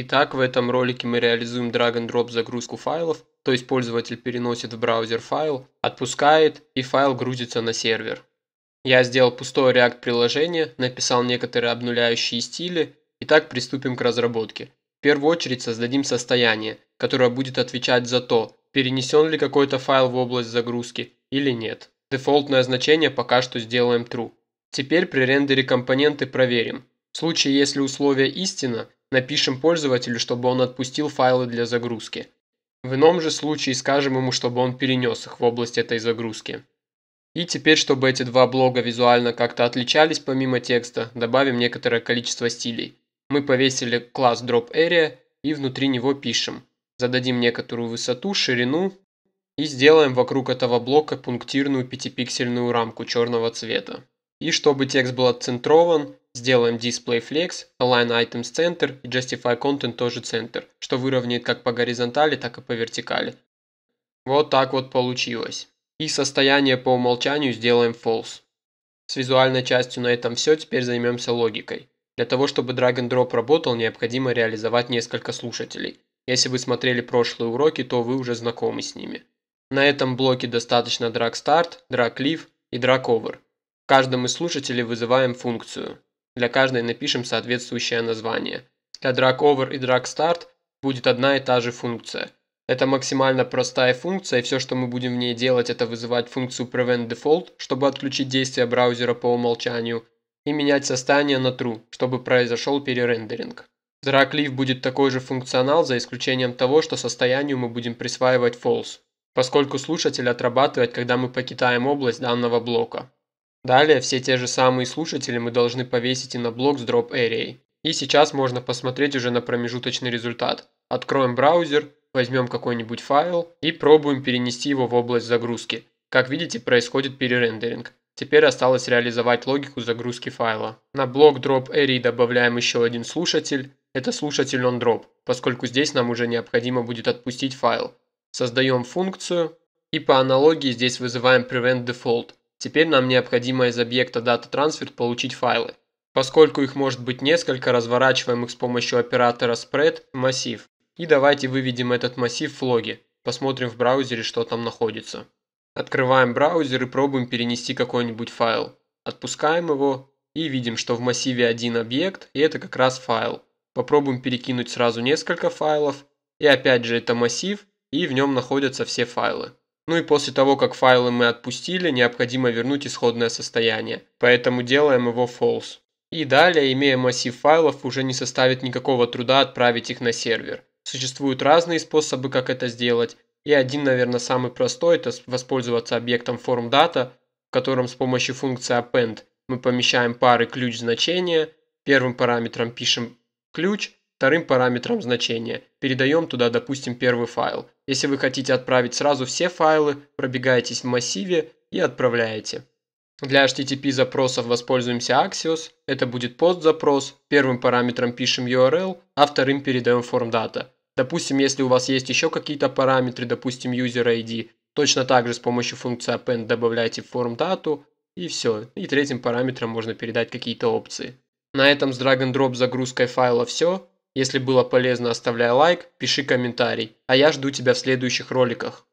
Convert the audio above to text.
Итак, в этом ролике мы реализуем drag and drop загрузку файлов, то есть пользователь переносит в браузер файл, отпускает и файл грузится на сервер. Я сделал пустое React приложение, написал некоторые обнуляющие стили. Итак, приступим к разработке. В первую очередь создадим состояние, которое будет отвечать за то, перенесен ли какой-то файл в область загрузки или нет. Дефолтное значение пока что сделаем true. Теперь при рендере компоненты проверим. В случае, если условие истина, напишем пользователю, чтобы он отпустил файлы для загрузки. В ином же случае скажем ему, чтобы он перенес их в область этой загрузки. И теперь, чтобы эти два блога визуально как-то отличались помимо текста, добавим некоторое количество стилей. Мы повесили класс drop area и внутри него пишем. Зададим некоторую высоту, ширину и сделаем вокруг этого блока пунктирную пятипиксельную рамку черного цвета. И чтобы текст был отцентрован, Сделаем Display Flex, Align Items Center и Justify Content тоже центр, что выровняет как по горизонтали, так и по вертикали. Вот так вот получилось. И состояние по умолчанию сделаем False. С визуальной частью на этом все, теперь займемся логикой. Для того, чтобы Drag and Drop работал, необходимо реализовать несколько слушателей. Если вы смотрели прошлые уроки, то вы уже знакомы с ними. На этом блоке достаточно Drag Start, Drag Leave и Drag Over. В каждом из слушателей вызываем функцию. Для каждой напишем соответствующее название. Для DragOver и DragStart будет одна и та же функция. Это максимально простая функция, и все, что мы будем в ней делать, это вызывать функцию prevent default, чтобы отключить действие браузера по умолчанию, и менять состояние на true, чтобы произошел перерендеринг. В DragLeaf будет такой же функционал, за исключением того, что состоянию мы будем присваивать false, поскольку слушатель отрабатывает, когда мы покидаем область данного блока. Далее все те же самые слушатели мы должны повесить и на блок с Drop Array. И сейчас можно посмотреть уже на промежуточный результат. Откроем браузер, возьмем какой-нибудь файл и пробуем перенести его в область загрузки. Как видите, происходит перерендеринг. Теперь осталось реализовать логику загрузки файла. На блок Drop Array добавляем еще один слушатель. Это слушатель onDrop, поскольку здесь нам уже необходимо будет отпустить файл. Создаем функцию и по аналогии здесь вызываем prevent default. Теперь нам необходимо из объекта DataTransfer получить файлы. Поскольку их может быть несколько, разворачиваем их с помощью оператора spread в массив. И давайте выведем этот массив в логи. Посмотрим в браузере, что там находится. Открываем браузер и пробуем перенести какой-нибудь файл. Отпускаем его и видим, что в массиве один объект, и это как раз файл. Попробуем перекинуть сразу несколько файлов. И опять же это массив, и в нем находятся все файлы. Ну и после того, как файлы мы отпустили, необходимо вернуть исходное состояние. Поэтому делаем его false. И далее, имея массив файлов, уже не составит никакого труда отправить их на сервер. Существуют разные способы, как это сделать. И один, наверное, самый простой – это воспользоваться объектом FormData, в котором с помощью функции append мы помещаем пары ключ значения, первым параметром пишем ключ, вторым параметром значения. Передаем туда, допустим, первый файл. Если вы хотите отправить сразу все файлы, пробегаетесь в массиве и отправляете. Для HTTP запросов воспользуемся Axios, это будет пост-запрос, первым параметром пишем URL, а вторым передаем formdata. Допустим, если у вас есть еще какие-то параметры, допустим, user ID, точно так же с помощью функции append добавляйте formdata и все. И третьим параметром можно передать какие-то опции. На этом с drag and drop загрузкой файла все. Если было полезно, оставляй лайк, пиши комментарий. А я жду тебя в следующих роликах.